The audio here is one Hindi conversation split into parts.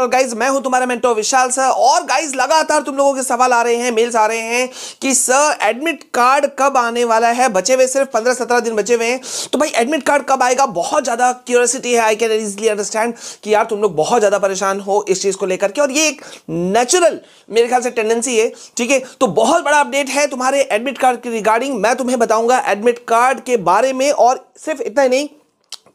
और गाइज मैं हूं तुम्हारा मेंटो विशाल सर और गाइज लगातार तुम लोगों के सवाल आ रहे हैं मेल्स आ रहे हैं कि सर एडमिट कार्ड कब आने वाला है बचे हुए सिर्फ पंद्रह सत्रह दिन बचे हुए हैं तो भाई एडमिट कार्ड कब आएगा बहुत ज़्यादा क्यूरसिटी है आई कैन इजली अंडरस्टैंड कि यार तुम लोग बहुत ज़्यादा परेशान हो इस चीज़ को लेकर के और ये एक नेचुरल मेरे ख्याल से टेंडेंसी है ठीक है तो बहुत बड़ा अपडेट है तुम्हारे एडमिट कार्ड के रिगार्डिंग मैं तुम्हें बताऊंगा एडमिट कार्ड के बारे में और सिर्फ इतना ही नहीं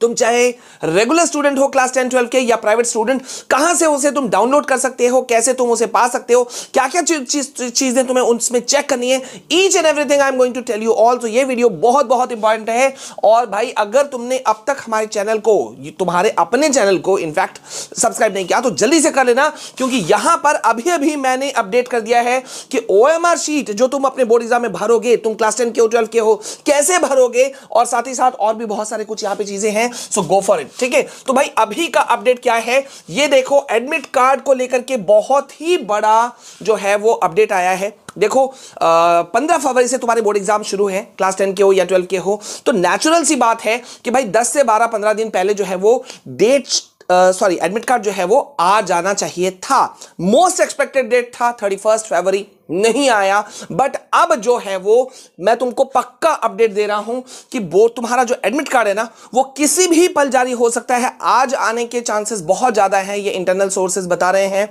तुम चाहे रेगुलर स्टूडेंट हो क्लास टेन ट्वेल्व के या प्राइवेट स्टूडेंट कहां से उसे तुम डाउनलोड कर सकते हो कैसे तुम उसे पा सकते हो क्या क्या चीजें तुम्हें उसमें चेक करनी है each and everything I am going to tell you all तो ये वीडियो बहुत बहुत इंपॉर्टेंट है और भाई अगर तुमने अब तक हमारे चैनल को तुम्हारे अपने चैनल को इनफैक्ट सब्सक्राइब नहीं किया तो जल्दी से कर लेना क्योंकि यहां पर अभी अभी मैंने अपडेट कर दिया है कि ओ शीट जो तुम अपने बोर्ड एग्जाम में भरोगे तुम क्लास टेन के हो ट्वेल्व के हो कैसे भरोगे और साथ ही साथ और भी बहुत सारे कुछ यहाँ पे चीजें हैं हैं सो गो फॉर इट ठीक है तो भाई अभी का अपडेट क्या है ये देखो एडमिट कार्ड को लेकर के बहुत ही बड़ा जो है वो अपडेट आया है देखो पंद्रह फरवरी से तुम्हारे बोर्ड एग्जाम शुरू है क्लास टेन के हो या ट्वेल्व के हो तो नेचुरल सी बात है कि भाई दस से बारह पंद्रह दिन पहले जो है वो डेट सॉरी एडमिट कार्ड जो है वो आ जाना चाहिए था मोस्ट एक्सपेक्टेड डेट था थर्टी फर्स्ट फरवरी नहीं आया बट अब जो है वो मैं तुमको पक्का अपडेट दे रहा हूं कि वो तुम्हारा जो एडमिट कार्ड है ना वो किसी भी पल जारी हो सकता है आज आने के चांसेस बहुत ज़्यादा हैं ये इंटरनल सोर्सेज बता रहे हैं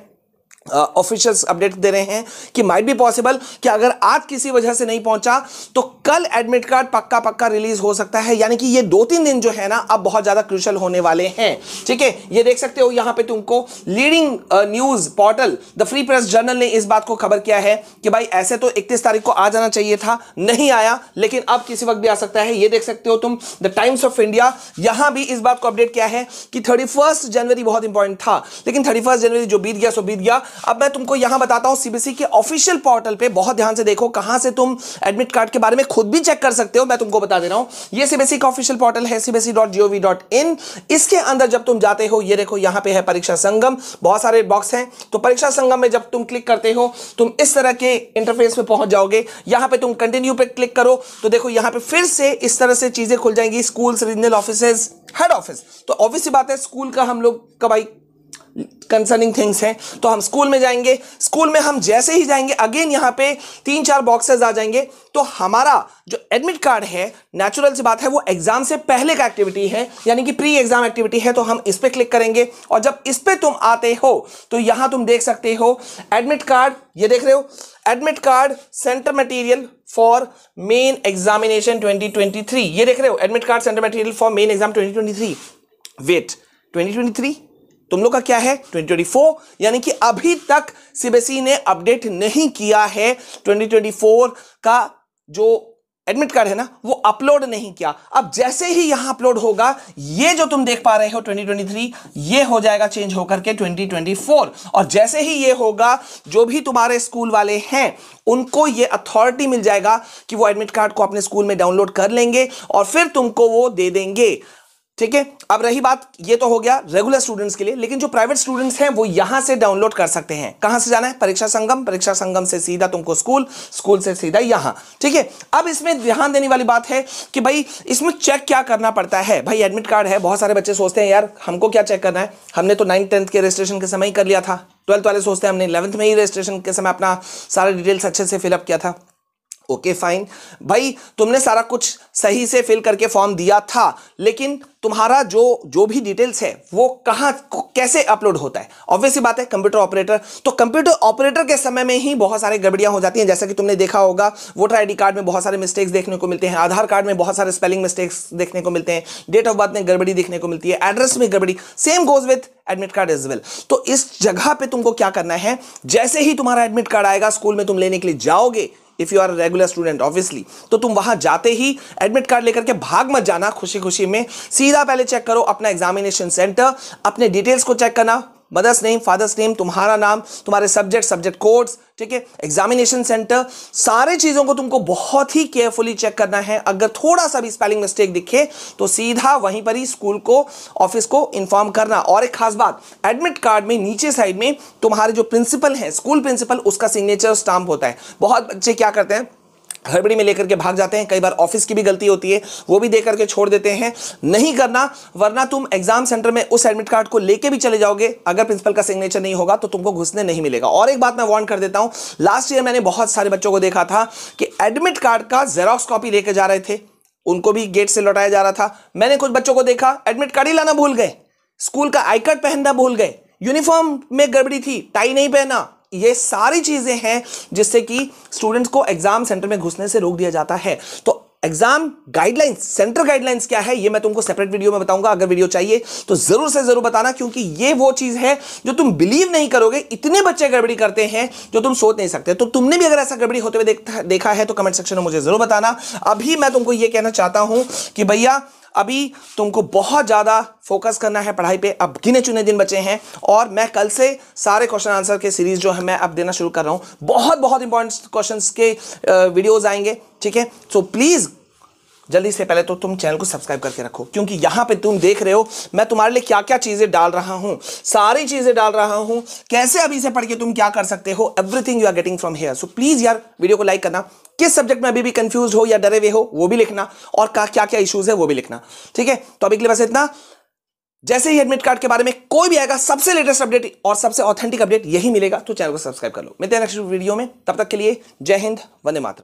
ऑफिशियल्स uh, अपडेट दे रहे हैं कि माइट भी पॉसिबल कि अगर आज किसी वजह से नहीं पहुंचा तो कल एडमिट कार्ड पक्का पक्का रिलीज हो सकता है यानी कि ये दो तीन दिन जो है ना अब बहुत ज्यादा क्रूशल होने वाले हैं ठीक है ये देख सकते हो यहां पे तुमको leading news portal the Free Press Journal ने इस बात को खबर किया है कि भाई ऐसे तो इकतीस तारीख को आ जाना चाहिए था नहीं आया लेकिन अब किसी वक्त भी आ सकता है ये देख सकते हो तुम द टाइम्स ऑफ इंडिया यहां भी इस बात को अपडेट किया है कि थर्टी जनवरी बहुत इंपॉर्टेंट था लेकिन थर्टी जनवरी जो बीत गया सो बीत गया अब मैं तुमको यहां बताता हूं सीबीएसई के ऑफिशियल पोर्टल पे बहुत ध्यान से देखो कहां से तुम एडमिट कार्ड के बारे में खुद भी चेक कर सकते हो मैं तुमको बता दे रहा हूं ये सीबीएसई का ऑफिशियल पोर्टल है cbse.gov.in इसके अंदर जब तुम जाते हो ये देखो यहां पे है परीक्षा संगम बहुत सारे बॉक्स हैं तो परीक्षा संगम में जब तुम क्लिक करते हो तुम इस तरह के इंटरफेस में पहुंच जाओगे यहां पर तुम कंटिन्यू पे क्लिक करो तो देखो यहां पर फिर से इस तरह से चीजें खुल जाएंगी school regional office head office तो ऑब्वियस बात है स्कूल का हम लोग का भाई कंसर्निंग थिंग्स हैं तो हम स्कूल में जाएंगे स्कूल में हम जैसे ही जाएंगे अगेन यहाँ पे तीन चार बॉक्सेस आ जाएंगे तो हमारा जो एडमिट कार्ड है नेचुरल सी बात है वो एग्जाम से पहले का एक्टिविटी है यानी कि प्री एग्जाम एक्टिविटी है तो हम इस पर क्लिक करेंगे और जब इस पर तुम आते हो तो यहाँ तुम देख सकते हो एडमिट कार्ड ये देख रहे हो admit card center material for main examination twenty ये देख रहे हो admit card center material for main exam twenty wait twenty तुम लोग का क्या है 2024 यानी कि अभी तक सीबीएसई e ने अपडेट नहीं किया है 2024 का जो एडमिट कार्ड है ना वो अपलोड नहीं किया अब जैसे ही यहां अपलोड होगा ये जो तुम देख पा रहे हो 2023 ये हो जाएगा चेंज होकर के 2024 और जैसे ही ये होगा जो भी तुम्हारे स्कूल वाले हैं उनको ये अथॉरिटी मिल जाएगा कि वो एडमिट कार्ड को अपने स्कूल में डाउनलोड कर लेंगे और फिर तुमको वो दे देंगे ठीक है अब रही बात ये तो हो गया रेगुलर स्टूडेंट्स के लिए लेकिन जो प्राइवेट स्टूडेंट्स हैं वो यहां से डाउनलोड कर सकते हैं कहां से जाना है परीक्षा संगम परीक्षा संगम से सीधा तुमको स्कूल स्कूल से सीधा यहां ठीक है अब इसमें ध्यान देने वाली बात है कि भाई इसमें चेक क्या करना पड़ता है भाई एडमिट कार्ड है बहुत सारे बच्चे सोचते हैं यार हमको क्या चेक करना है हमने तो नाइन्थ टेंथ के रजिस्ट्रेशन के समय ही कर लिया था ट्वेल्थ वाले सोचते हैं हमने इलेवंथ में ही रजिस्ट्रेशन के समय अपना सारा डिटेल्स अच्छे से फिलअप किया था ओके okay, फाइन भाई तुमने सारा कुछ सही से फिल करके फॉर्म दिया था लेकिन तुम्हारा जो जो भी डिटेल्स है वो कहाँ कैसे अपलोड होता है ऑब्वियसली बात है कंप्यूटर ऑपरेटर तो कंप्यूटर ऑपरेटर के समय में ही बहुत सारे गड़बड़ियाँ हो जाती हैं जैसा कि तुमने देखा होगा वोटर आईडी कार्ड में बहुत सारे मिस्टेक्स देखने को मिलते हैं आधार कार्ड में बहुत सारे स्पेलिंग मिस्टेक्स देखने को मिलते हैं डेट ऑफ बर्थ में गड़बड़ी देखने को मिलती है एड्रेस में गड़बड़ी same goes with admit card as well तो इस जगह पर तुमको क्या करना है जैसे ही तुम्हारा एडमिट कार्ड आएगा स्कूल में तुम लेने के लिए जाओगे if you are regular student obviously तो तुम वहां जाते ही एडमिट कार्ड लेकर के भाग मत जाना खुशी खुशी में सीधा पहले चेक करो अपना एग्जामिनेशन सेंटर अपने डिटेल्स को चेक करना मदर्स नेम फादर्स नेम तुम्हारा नाम तुम्हारे सब्जेक्ट सब्जेक्ट कोड्स ठीक है एग्जामिनेशन सेंटर सारे चीज़ों को तुमको बहुत ही केयरफुली चेक करना है अगर थोड़ा सा भी स्पेलिंग मिस्टेक दिखे तो सीधा वहीं पर ही स्कूल को ऑफिस को इन्फॉर्म करना और एक खास बात एडमिट कार्ड में नीचे साइड में तुम्हारे जो प्रिंसिपल हैं स्कूल प्रिंसिपल उसका सिग्नेचर स्टाम्प होता है बहुत बच्चे क्या करते हैं हड़बड़ी में लेकर के भाग जाते हैं कई बार ऑफिस की भी गलती होती है वो भी दे करके छोड़ देते हैं नहीं करना वरना तुम एग्जाम सेंटर में उस एडमिट कार्ड को लेके भी चले जाओगे अगर प्रिंसिपल का सिग्नेचर नहीं होगा तो तुमको घुसने नहीं मिलेगा और एक बात मैं वार्न कर देता हूं लास्ट ईयर मैंने बहुत सारे बच्चों को देखा था कि एडमिट कार्ड का जेरोक्स कॉपी लेके जा रहे थे उनको भी गेट से लौटाया जा रहा था मैंने कुछ बच्चों को देखा एडमिट कार्ड ही लाना भूल गए स्कूल का आई कार्ड पहनना भूल गए यूनिफॉर्म में गड़बड़ी थी टाई नहीं पहना ये सारी चीज़ें हैं जिससे कि स्टूडेंट्स को एग्जाम सेंटर में घुसने से रोक दिया जाता है तो एग्जाम गाइडलाइंस सेंट्रल गाइडलाइंस क्या है ये मैं तुमको सेपरेट वीडियो में बताऊंगा अगर वीडियो चाहिए तो जरूर से जरूर बताना क्योंकि ये वो चीज है जो तुम बिलीव नहीं करोगे इतने बच्चे गड़बड़ी करते हैं जो तुम सोच नहीं सकते तो तुमने भी अगर ऐसा गड़बड़ी होते हुए देखा है तो कमेंट सेक्शन में मुझे जरूर बताना अभी मैं तुमको यह कहना चाहता हूं कि भैया अभी तुमको बहुत ज़्यादा फोकस करना है पढ़ाई पे अब गिने चुने दिन बचे हैं और मैं कल से सारे क्वेश्चन आंसर के सीरीज़ जो है मैं अब देना शुरू कर रहा हूँ बहुत बहुत इंपॉर्टेंट क्वेश्चन के वीडियोज़ आएंगे ठीक है सो प्लीज़ जल्दी से पहले तो तुम चैनल को सब्सक्राइब करके रखो क्योंकि यहाँ पे तुम देख रहे हो मैं तुम्हारे लिए क्या क्या चीज़ें डाल रहा हूँ सारी चीज़ें डाल रहा हूँ कैसे अभी से पढ़ के तुम क्या कर सकते हो everything you are getting from here so please यार वीडियो को लाइक करना किस सब्जेक्ट में अभी भी कंफ्यूज हो या डरे हुए हो वो भी लिखना और क्या क्या क्या इश्यूज है वो भी लिखना ठीक है तो अभी के लिए बस इतना जैसे ही एडमिट कार्ड के बारे में कोई भी आएगा सबसे लेटेस्ट अपडेट और सबसे ऑथेंटिक अपडेट यही मिलेगा तो चैनल को सब्सक्राइब कर लो मिलते हैं नेक्स्ट वीडियो में तब तक के लिए जय हिंद वंदे मातरम